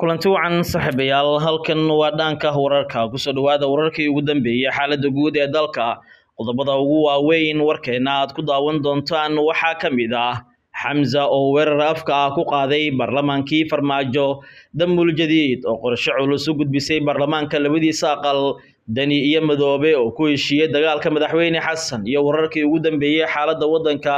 kulanti wacan saaxiibayaal halkan waa dhaanka wararka kusoo dhawaada wararkii ugu dambeeyey xaalada guud ee dalka qodobada ugu waaweyn warkeenna aad ku daawan doontaan waxaa ka mid ah xamza oo weerar afka ah ku qaaday baarlamaankii farmaajo damuul jadiid oo qorshe culus u gudbisay baarlamaanka labadiisa aqal dani iyo madoobe oo ku heshiiyey dagaalka madaxweyne xasan iyo wararkii ugu dambeeyey xaaladda waddanka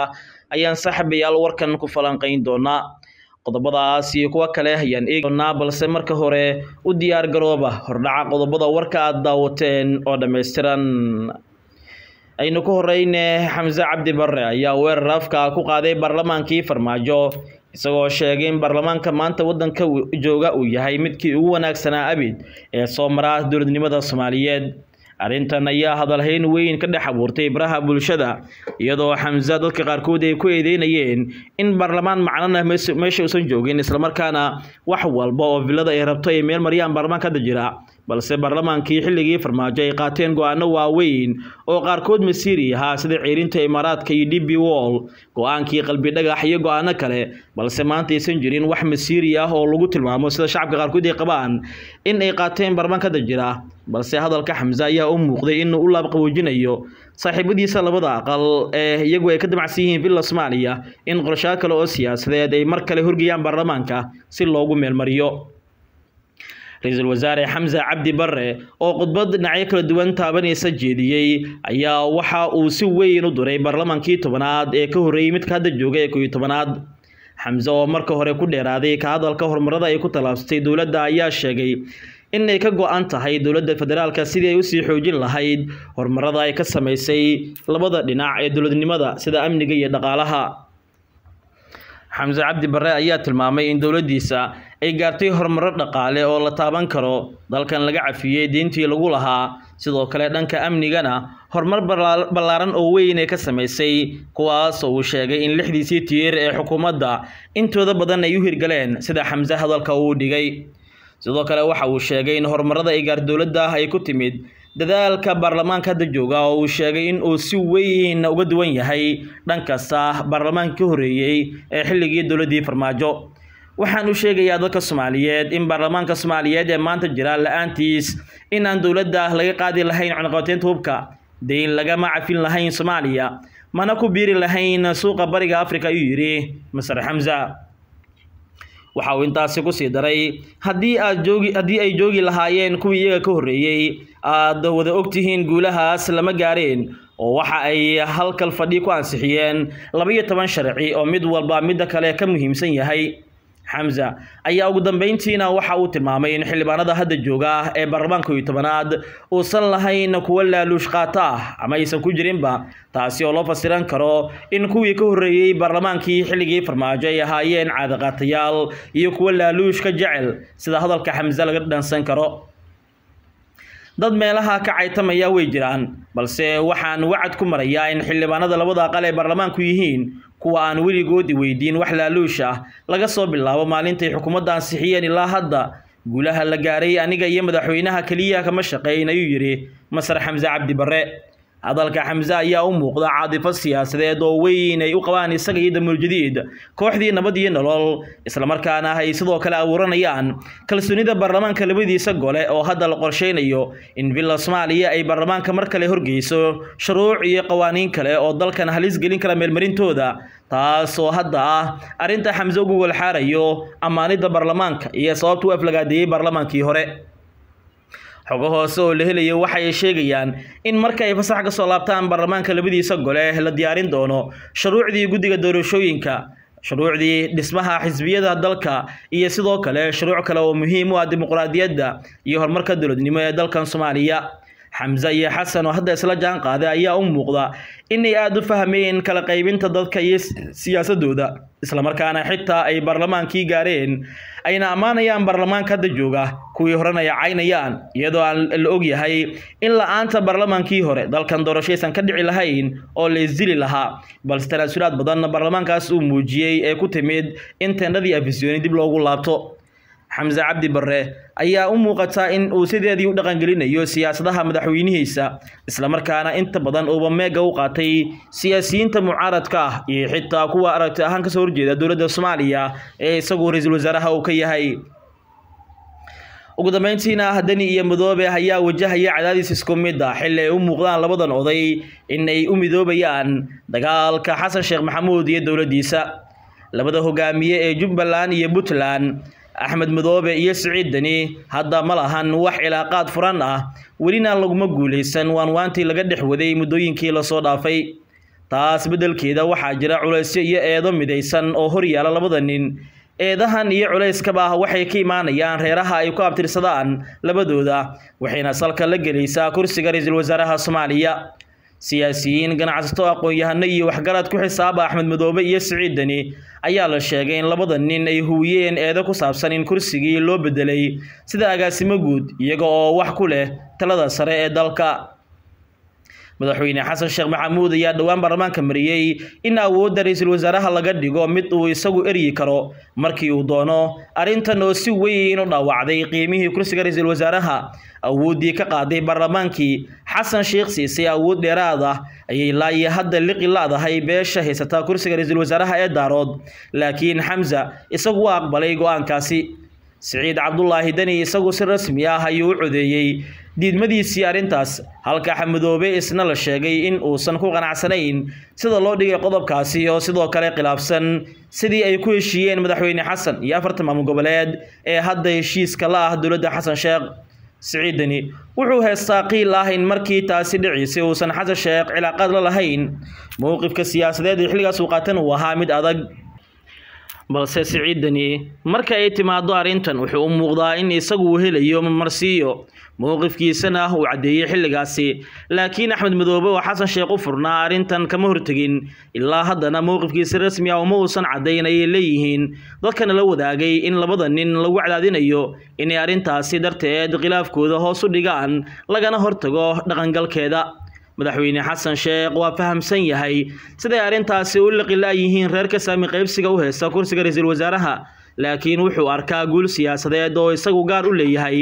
ayaan saaxiibayaal warkan ku falanqayn doonaa qodobadaas iyo kuwa kale ayaan eegi doonaa balse marka hore u diyaar garooba hordhaca qodobada warka aad daawateen oo dhammaystiran aynu ku horeyne xamse cabdi barre ayaa weerar afka ku qaaday baarlamaankii farmaajo isagoo sheegay in baarlamaanka maanta waddanka jooga uu yahay midkii ugu wanaagsanaa abid ee soo maraa dowladnimada soomaaliyeed arrintan ayaa hadalhayn weyn ka dhex abuurtay baraha bulshada iyadoo xamza dadka qaarkood ay ku eedeynayeen in baarlamaan macnana meesha uusan joogin islamarkaana wax walba oo villada ay rabto ay meel maryaan baarlamaanka hadda jira balse baarlamaankii xilligii farmaajo ay qaateen go-aano waaweyn oo qaarkood masiiri ahaa sida ciirinta imaaraadka iyo db wall go-aankii qalbi dhagax iyo go-aano kale balse maanta aysan jirin wax masiiri ah oo lagu tilmaamo sida shacabka qaarkood ay qabaan in ay qaateen baarlamaanka jira balse hadalka xamse ayaa u muuqday inuu u laabqaboojinayo saaxiibadiisa labada aqal ee iyagu ay ka damacsan yihiin villa soomaaliya in qorashaad kale oo siyaasadeed ay mar kale horgeeyaan baarlamaanka si loogu meelmariyo ra-iisul wasaare xamse cabdi barre oo khudbad dhinacyo kala duwan taabanaysa jeediyey ayaa waxa uu si weyn u duray baarlamaankii tobanaad ee ka horreeyey midka hadda jooga ee koyo tobanaad xamse oo marka hore ku dheeraaday ka hadalka horumarada ay ku tallaabsatay dowladda ayaa sheegay inay ka go-an tahay dowladda federaalka sidii ay usii xoojin lahayd horumarada ay ka samaysay labada dhinac ee dowladnimada sida amniga iyo dhaqaalaha xamse cabdi barre ayaa tilmaamay in dowladdiisa ay gaartay horumaro dhaqaale oo la taaban karo dalkan laga cafiyey diintii lagu lahaa sidoo kale dhanka amnigana horumar ballaaran oo weynay ka samaysay kuwaas oo uu sheegay in lixdiisii tiir ee xukuumadda intooda badan ay u hirgaleen sida xamse hadalka uu dhigay sidoo kale waxa uu sheegay in horumarada ay gaar dowladda ah ay ku timid dadaalka baarlamaanka hadda jooga oo uu sheegay in uu si weyn uga duwan yahay dhankasta baarlamaankii baarlamaanka ka horeeyey ee xilligii dowladdii farmaajo waxaan u sheegayaa dadka soomaaliyeed in baarlamaanka soomaaliyeed ee maanta jira la-aantiis in aan dowladda laga qaadi lahayn cunaqabateynta hubka deyn lagama cafin lahayn soomaaliya mana ku biiri lahayn suuqa bariga afrika ayuu yidhi maser xamza waxa uu intaasi ku sii daray haddii aad joogi haddii ay joogi lahaayeen kuwii iyaga ka horreeyey aada wada ogtihiin guulahaas lama gaareen oo waxa ay halkal fadhi ku ansixiyeen labaiyo toban sharci oo mid walba midda kale ka muhiimsan yahay xamza ayaa ugu dambeyntiina waxa uu tilmaamay in xildhibaanada hadda jooga ah ee baarlamaanka koob iyo tobanaad uusan lahayn kuwo laaluush qaato ah ama aysan ku jirinba taasi oo loo fasiran karo in kuwii ka horreeyey baarlamaankii xilligii farmaajo ay ahaayeen caadaqaatayaal iyo kuwo laaluushka jecel sida hadalka xamse laga dhansan karo dad meelaha ka caytamaya way jiraan balse waxaan wacad ku marayaa in xildhibaanada labada aqal ay baarlamaanku yihiin kuwa aan weligoodi weydiin wax laaluush ah laga soo bilaabo maalintay xukuumadda ansixiyeen ilaa hadda guulaha la gaaray aniga iyo madaxweynaha keliya kama shaqeyn ayuu yidhi masar xamse cabdi barre hadalka xamse ayaa u muuqda caadifo siyaasadeed oo weyn ay u qabaan isaga iyo damuuljadiid kooxdii nabad iyo nolol islamarkaana ay sidoo kale abuuranayaan kalsoonida baarlamaanka labadiisa gole oo hadda la qorsheynayo in villa soomaaliya ay baarlamaanka mar kale horgeyso shuruuc iyo qawaaniin kale oo dalkan halis gelin kara meelmarintooda taasoo hadda ah arrinta xamse ugu golxaarayo ammaanida baarlamaanka iyo sababta u aflagaadeeyey baarlamaankii hore xogo hoose oo la helayo ay sheegayaan in marka ay fasax ka soo laabtaan baarlamaanka labadiisa gole la diyaarin doono shuruucdii guddiga doorashooyinka shuruucdii dhismaha xisbiyada dalka iyo sidoo kale shuruuc kale oo muhiim u ah dimuqraadiyadda iyo horumarka dowladnimo ee dalkan soomaaliya xamse iyo xasan oo hadda isla jaan qaaday ayaa u muuqda inay aada u fahmeen kala qaybinta dadka iyo siyaasadooda islamarkaana xitaa ay baarlamaankii gaareen ayna ammaanayaan baarlamaanka hadda jooga kuwii horena ay caynayaan iyadoo aan la ogyahay in la-aanta baarlamaankii hore dalkan doorashaysan ka dhici lahayn oo la lahaa balse tanaasulaad badanna baarlamaankaas uu muujiyey ee ku timid in teendhadii afisyooni dib loogu laabto xamse cabdi barre ayaa u muuqataa in uu sideedii u dhaqangelinayo siyaasadaha madaxweynihiisa islamarkaana inta badan uuba meega u qaatay siyaasiyiinta mucaaradka ah iyo xitaa kuwa aragti ahaan kasoo horjeeda dowladda soomaaliya ee isaguo ra-iisul wasaaraha uu ka yahay ugu dambeyntiina haddani iyo midoobe ayaa wajahaya cadaadis isku mid ah xilli ay u muuqdaan labadan oday inay u midoobayaan dagaalka xasan sheekh maxamuud iyo dowladdiisa labada hogaamiye ee jubbaland iyo puntland axmed madoobe iyo siciid deni hadda ma lahan wax cilaaqaad furan ah welina laguma guulaysan waan waantii laga dhex waday muddooyinkii lasoo dhaafay taas beddelkeeda waxaa jira culaysyo iyo eedo midaysan oo hor horyaala labada nin eedahan iyo culayskaba waxay ka imaanayaan reeraha ay ku abtirsadaan labadooda waxayna salka la gelaysaa kursiga ra-iisul wasaaraha soomaaliya siyaasiyiin ganacsato aqoon-yahano iyo waxgaraad ku xisaaba ah axmed madoobe iyo siciid deni ayaa la sheegay in labada nin ay huwiyeen eedo ku saabsan in kursigii loo beddelay sida agaasimo guud iyaga oo wax ku leh talada sare ee dalka madaxweyne xasan sheekh maxamuud ayaa dhowaan baarlamaanka mariyey in awoodda ra-iisul wasaaraha laga dhigo mid uu isagu eryi karo markii uu doono arrintan oo si weyn u dhaawacday qiimihii kursiga ra-iisul wasaaraha awooddii ka qaaday baarlamaankii xasan sheekh siisay awood dheeraad ah ayay ilaa iyo hadda liqi la beesha haysataa kursiga ra-iisul wasaaraha ee daarood laakiin xamsa isagu waa aqbalay go-aankaasi siciid cabdulaahi deni isagu si rasmi ah ayuu u codeeyey diidmadiisii arrintaas halka xamudoobe isna la sheegay in uusan ku qanacsanayn sida loo dhigay qodobkaasi oo sidoo kale khilaafsan sidii ay ku heshiiyeen madaxweyne xasan iyo afarta maamul goboleed ee hadda heshiiska la ah dowladda xasan sheekh siciidani wuxuu heestaa qiil ahayn markii taasi dhici uusan xasan sheekh cilaaqaad la lahayn mowqifka siyaasadeed ee xilligaas uu qaatan uu ahaa mid adag balse siciidani marka ay timaado arrintan wuxuu u muuqdaa in isagu uu helayo marsiiyo mowqifkiisana uu caddeeyey xilligaasi laakiin axmed madoobe oo xasan sheekh u furnaa arrintan kama hortegin ilaa haddana mowqifkiisa rasmi ah uma uusan caddayn ayay leeyihiin dadkana la wadaagay in labada nin lagu cadaadinayo inay arrintaasi darteed khilaafkooda hoos u dhigaan lagana hortago dhaqangalkeeda madaxweyne xasan sheekh waa fahamsan yahay siday arrintaasi u liqilaayihiin reer ka saami qaybsiga u heysta kursiga ra-iisul wasaaraha laakiin wuxuu arkaa guul siyaasadeed oo isagu gaar u leeyahay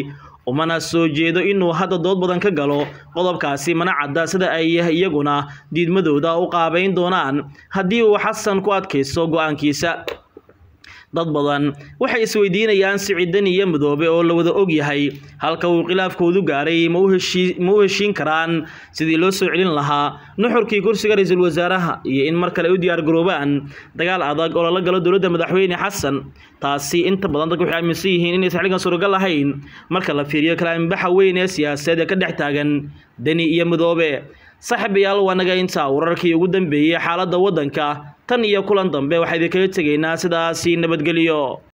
umana soo jeedo inuu hadda dood badan ka galo qodobkaasi mana cadda sida ay iyaguna diidmadooda u qaabayn doonaan haddii uu xasan ku adkaysto go-aankiisa dad badan waxay isweydiinayaan sicidan iyo midoobe oo la wada og yahay halka uu khilaafkoodu gaaray ma u heshiin karaan sidii loo soo celin lahaa nuxurkii kursiga ra-iisul wasaaraha iyo in mar kale ay u diyaargaroobaan dagaal adag oo lala galo dowladda madaxweyne xasan taasi inta badan dadka waxay aaminsan yihiin inaysan xilligan suuragal lahayn marka la fiiriyo kalaaminbaxa weyn ee siyaasadeed ee ka dhex taagan deni iyo midoobe saaxiibayaal waa naga intaa wararkii ugu dambeeyey xaaladda waddanka tan iyo kulan dambe waxaa idinkaga tegaynaa sidaasi nabadgelyo